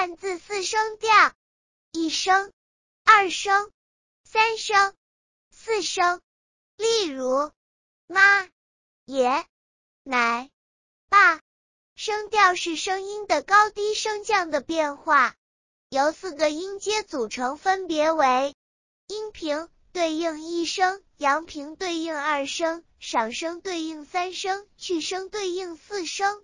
汉字四声调，一声、二声、三声、四声。例如，妈、爷、奶、爸。声调是声音的高低升降的变化，由四个音阶组成，分别为阴平对应一声，阳平对应二声，上声对应三声，去声对应四声。